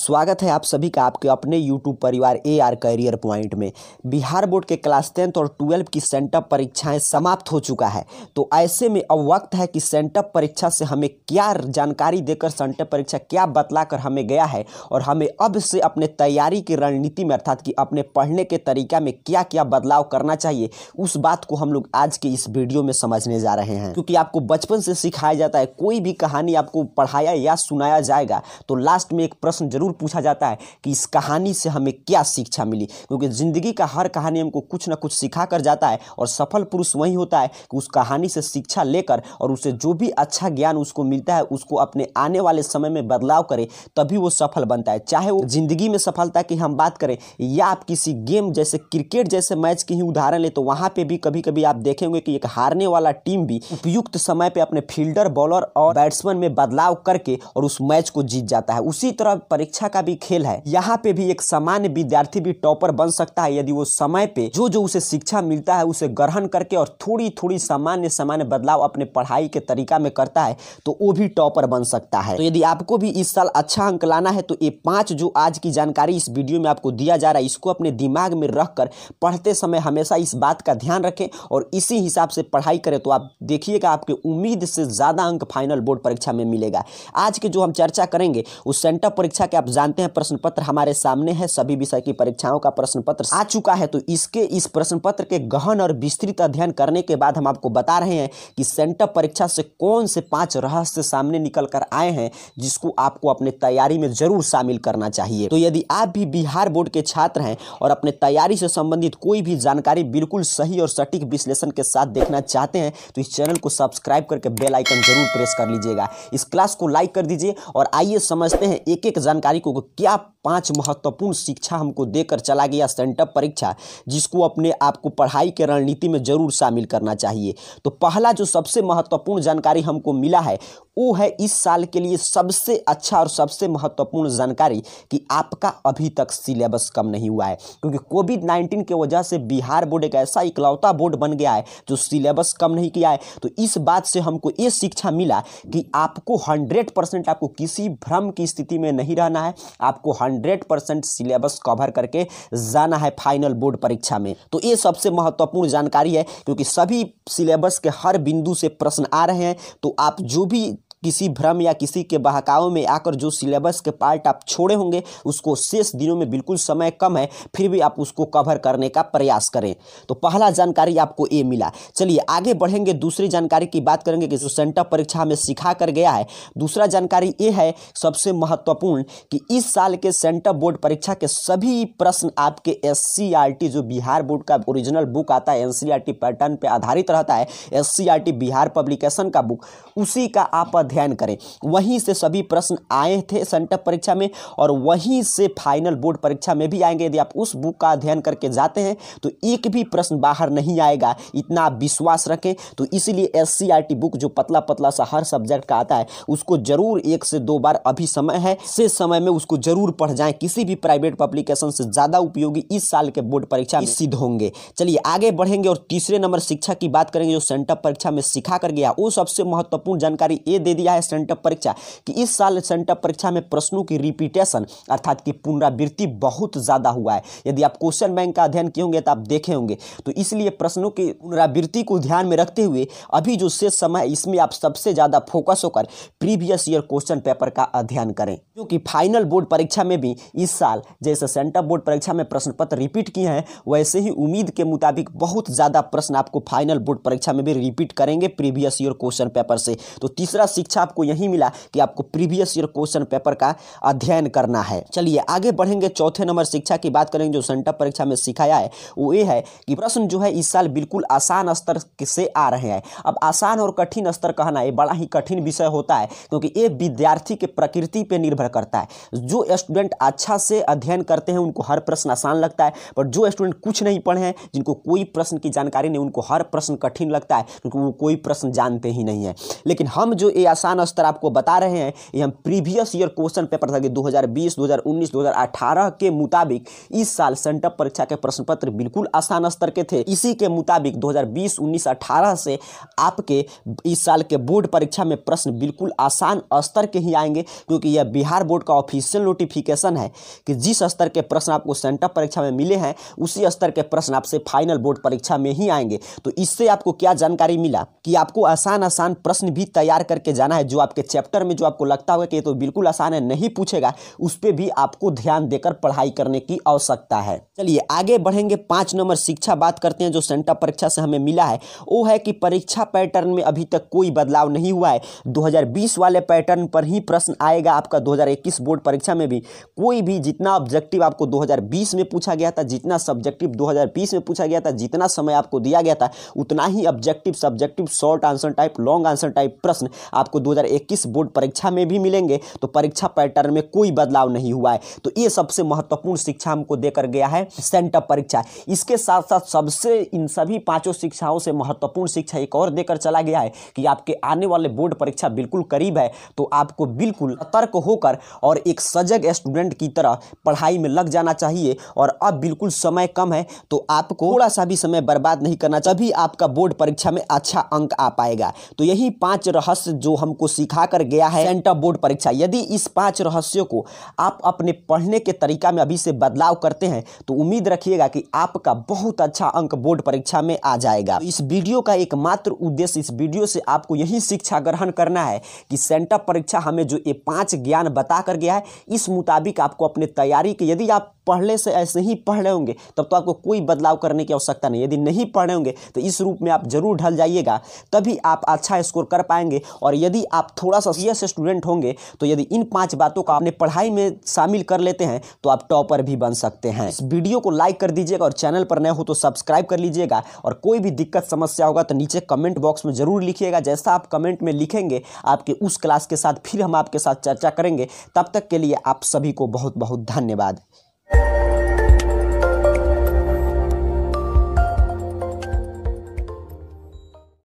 स्वागत है आप सभी का आपके अपने यूट्यूब परिवार ए आर करियर पॉइंट में बिहार बोर्ड के क्लास टेंथ और ट्वेल्व की सेंटअप परीक्षाएं समाप्त हो चुका है तो ऐसे में अब वक्त है कि सेंटअप परीक्षा से हमें क्या जानकारी देकर सेंटअप परीक्षा क्या बतला कर हमें गया है और हमें अब से अपने तैयारी की रणनीति में अर्थात कि अपने पढ़ने के तरीका में क्या क्या बदलाव करना चाहिए उस बात को हम लोग आज के इस वीडियो में समझने जा रहे हैं क्योंकि आपको बचपन से सिखाया जाता है कोई भी कहानी आपको पढ़ाया या सुनाया जाएगा तो लास्ट में एक प्रश्न जरूर ज़रूर पूछा जाता है कि इस कहानी से हमें क्या शिक्षा मिली क्योंकि ज़िंदगी का हर कहानी हमको कुछ ना कुछ सिखा कर जाता है और सफल पुरुष वही होता है कि उस कहानी से शिक्षा लेकर और उसे जो भी अच्छा ज्ञान उसको मिलता है उसको अपने आने वाले समय में बदलाव करे तभी वो सफल बनता है चाहे वो ज़िंदगी में सफलता की हम बात करें या आप किसी गेम जैसे क्रिकेट जैसे मैच की ही उदाहरण ले तो वहां पर भी कभी कभी आप देखेंगे कि एक हारने वाला टीम भी उपयुक्त समय पर अपने फील्डर बॉलर और बैट्समैन में बदलाव करके और उस मैच को जीत जाता है उसी तरह परीक्षा का भी खेल है यहाँ पे भी एक सामान्य विद्यार्थी भी टॉपर बन सकता है यदि वो समय पे जो जो उसे शिक्षा मिलता है उसे ग्रहण करके और थोड़ी थोड़ी सामान्य सामान्य बदलाव अपने पढ़ाई के तरीका में करता है तो वो भी टॉपर बन सकता है तो यदि आपको भी इस साल अच्छा अंक लाना है तो ये पांच जो आज की जानकारी इस वीडियो में आपको दिया जा रहा है इसको अपने दिमाग में रखकर पढ़ते समय हमेशा इस बात का ध्यान रखें और इसी हिसाब से पढ़ाई करें तो आप देखिएगा आपके उम्मीद से ज़्यादा अंक फाइनल बोर्ड परीक्षा में मिलेगा आज के जो हम चर्चा करेंगे उस सेंटर परीक्षा के आप जानते हैं प्रश्न पत्र हमारे सामने है सभी विषय की परीक्षाओं का प्रश्न पत्र आ चुका है तो इसके इस प्रश्न पत्र के गहन और विस्तृत अध्ययन करने के बाद हम आपको बता रहे हैं कि सेंटअप परीक्षा से कौन से पांच रहस्य सामने निकल कर आए हैं जिसको आपको अपने तैयारी में जरूर शामिल करना चाहिए तो यदि आप भी बिहार बोर्ड के छात्र हैं और अपने तैयारी से संबंधित कोई भी जानकारी बिल्कुल सही और सटीक विश्लेषण के साथ देखना चाहते हैं तो इस चैनल को सब्सक्राइब करके बेल आइकन जरूर प्रेस कर लीजिएगा इस क्लास को लाइक कर दीजिए और आइए समझते हैं एक एक जानकारी जानकारी को क्या पांच महत्वपूर्ण शिक्षा हमको देकर चला गया सेंटअप परीक्षा जिसको अपने आप को पढ़ाई के रणनीति में जरूर शामिल करना चाहिए तो पहला जो सबसे महत्वपूर्ण जानकारी हमको मिला है वो है इस साल के लिए सबसे अच्छा और सबसे महत्वपूर्ण जानकारी कि आपका अभी तक सिलेबस कम नहीं हुआ है क्योंकि कोविड नाइन्टीन की वजह से बिहार बोर्ड एक ऐसा इकलौता बोर्ड बन गया है जो सिलेबस कम नहीं किया है तो इस बात से हमको ये शिक्षा मिला कि आपको हंड्रेड परसेंट आपको किसी भ्रम की स्थिति में नहीं रहना जाना है आपको हंड्रेड परसेंट सिलेबस कवर करके जाना है फाइनल बोर्ड परीक्षा में तो ये सबसे महत्वपूर्ण जानकारी है क्योंकि सभी सिलेबस के हर बिंदु से प्रश्न आ रहे हैं तो आप जो भी किसी भ्रम या किसी के बहकाव में आकर जो सिलेबस के पार्ट आप छोड़े होंगे उसको शेष दिनों में बिल्कुल समय कम है फिर भी आप उसको कवर करने का प्रयास करें तो पहला जानकारी आपको ये मिला चलिए आगे बढ़ेंगे दूसरी जानकारी की बात करेंगे कि जो सेंटर परीक्षा हमें सिखा कर गया है दूसरा जानकारी ये है सबसे महत्वपूर्ण कि इस साल के सेंटर बोर्ड परीक्षा के सभी प्रश्न आपके एस जो बिहार बोर्ड का ओरिजिनल बुक आता है एन पैटर्न पर आधारित रहता है एस बिहार पब्लिकेशन का बुक उसी का आप अध्ययन करें वहीं से सभी प्रश्न आए थे सेंटअप परीक्षा में और वहीं से फाइनल बोर्ड परीक्षा में भी आएंगे यदि आप उस बुक का अध्ययन करके जाते हैं तो एक भी प्रश्न बाहर नहीं आएगा इतना विश्वास रखें तो इसलिए एस e बुक जो पतला पतला सा हर सब्जेक्ट का आता है उसको जरूर एक से दो बार अभी समय है से समय में उसको जरूर पढ़ जाए किसी भी प्राइवेट पब्लिकेशन से ज़्यादा उपयोगी इस साल के बोर्ड परीक्षा में सिद्ध होंगे चलिए आगे बढ़ेंगे और तीसरे नंबर शिक्षा की बात करेंगे जो सेंटअप परीक्षा में सिखा कर गया वो सबसे महत्वपूर्ण जानकारी ये दे दिया है सेंटअप परीक्षा कि इस साल सेंटअप परीक्षा में प्रश्नों की रिपीटेशन अर्थात की पुनरावृत्ति बहुत ज़्यादा हुआ है यदि आप क्वेश्चन बैंक का अध्ययन किए होंगे तो आप देखे होंगे तो इसलिए प्रश्नों की पुनरावृत्ति को ध्यान में रखते हुए अभी जो शेष समय है इसमें आप सबसे ज़्यादा फोकस होकर प्रीवियस ईयर क्वेश्चन पेपर का अध्ययन करें क्योंकि फाइनल बोर्ड परीक्षा में भी इस साल जैसे सेंटअप बोर्ड परीक्षा में प्रश्न पत्र रिपीट किए हैं वैसे ही उम्मीद के मुताबिक बहुत ज़्यादा प्रश्न आपको फाइनल बोर्ड परीक्षा में भी रिपीट करेंगे प्रीवियस ईयर क्वेश्चन पेपर से तो तीसरा शिक्षा आपको यही मिला कि आपको प्रीवियस ईयर क्वेश्चन पेपर का अध्ययन करना है चलिए आगे बढ़ेंगे चौथे नंबर शिक्षा की बात करेंगे जो सेंटअप परीक्षा में सिखाया है वो ये है कि प्रश्न जो है इस साल बिल्कुल आसान स्तर से आ रहे हैं अब आसान और कठिन स्तर कहना ये बड़ा ही कठिन विषय होता है क्योंकि ये विद्यार्थी के प्रकृति पर निर्भर करता है जो स्टूडेंट अच्छा से अध्ययन करते हैं उनको हर प्रश्न आसान लगता है पर जो स्टूडेंट कुछ नहीं पढ़े हैं जिनको कोई प्रश्न की जानकारी नहीं उनको हर प्रश्न कठिन लगता है क्योंकि वो कोई प्रश्न जानते ही नहीं है लेकिन हम जो ये आसान स्तर आपको बता रहे हैं ये हम प्रीवियस ईयर क्वेश्चन पेपर था कि 2020 2019 2018 के मुताबिक इस साल सेंटअप परीक्षा के प्रश्न पत्र बिल्कुल आसान स्तर के थे इसी के मुताबिक 2020 19 18 से आपके इस साल के बोर्ड परीक्षा में प्रश्न बिल्कुल आसान स्तर के ही आएंगे क्योंकि यह बिहार बोर्ड का ऑफिशियल नोटिफिकेशन है कि जिस स्तर के प्रश्न आपको सेंटअप परीक्षा में मिले हैं उसी स्तर के प्रश्न आपसे फाइनल बोर्ड परीक्षा में ही आएंगे तो इससे आपको क्या जानकारी मिला कि आपको आसान आसान प्रश्न भी तैयार करके जाना बताना है जो आपके चैप्टर में जो आपको लगता होगा कि ये तो बिल्कुल आसान है नहीं पूछेगा उस पर भी आपको ध्यान देकर पढ़ाई करने की आवश्यकता है चलिए आगे बढ़ेंगे पाँच नंबर शिक्षा बात करते हैं जो सेंटर परीक्षा से हमें मिला है वो है कि परीक्षा पैटर्न में अभी तक कोई बदलाव नहीं हुआ है दो वाले पैटर्न पर ही प्रश्न आएगा आपका दो बोर्ड परीक्षा में भी कोई भी जितना ऑब्जेक्टिव आपको दो में पूछा गया था जितना सब्जेक्टिव दो में पूछा गया था जितना समय आपको दिया गया था उतना ही objective subjective short answer type long answer type प्रश्न आपको आपको 2021 बोर्ड परीक्षा में भी मिलेंगे तो परीक्षा पैटर्न में कोई बदलाव नहीं हुआ है तो ये सबसे महत्वपूर्ण शिक्षा हमको देकर गया है सेंटअप परीक्षा इसके साथ साथ सबसे इन सभी पाँचों शिक्षाओं से महत्वपूर्ण शिक्षा एक और देकर चला गया है कि आपके आने वाले बोर्ड परीक्षा बिल्कुल करीब है तो आपको बिल्कुल सतर्क होकर और एक सजग स्टूडेंट की तरह पढ़ाई में लग जाना चाहिए और अब बिल्कुल समय कम है तो आपको थोड़ा सा भी समय बर्बाद नहीं करना चाहिए आपका बोर्ड परीक्षा में अच्छा अंक आ पाएगा तो यही पांच रहस्य जो हम हमको सिखा कर गया है सेंटर बोर्ड परीक्षा यदि इस पांच रहस्यों को आप अपने पढ़ने के तरीका में अभी से बदलाव करते हैं तो उम्मीद रखिएगा कि आपका बहुत अच्छा अंक बोर्ड परीक्षा में आ जाएगा तो इस वीडियो का एकमात्र उद्देश्य इस वीडियो से आपको यही शिक्षा ग्रहण करना है कि सेंटर परीक्षा हमें जो ये पाँच ज्ञान बता कर गया है इस मुताबिक आपको अपने तैयारी के यदि आप पढ़ने से ऐसे ही पढ़ रहे होंगे तब तो आपको कोई बदलाव करने की आवश्यकता नहीं यदि नहीं रहे होंगे तो इस रूप में आप जरूर ढल जाइएगा तभी आप अच्छा स्कोर कर पाएंगे और यदि आप थोड़ा सा सीरियस स्टूडेंट होंगे तो यदि इन पाँच बातों को आपने पढ़ाई में शामिल कर लेते हैं तो आप टॉपर भी बन सकते हैं इस वीडियो को लाइक कर दीजिएगा और चैनल पर नए हो तो सब्सक्राइब कर लीजिएगा और कोई भी दिक्कत समस्या होगा तो नीचे कमेंट बॉक्स में जरूर लिखिएगा जैसा आप कमेंट में लिखेंगे आपके उस क्लास के साथ फिर हम आपके साथ चर्चा करेंगे तब तक के लिए आप सभी को बहुत बहुत धन्यवाद Thank you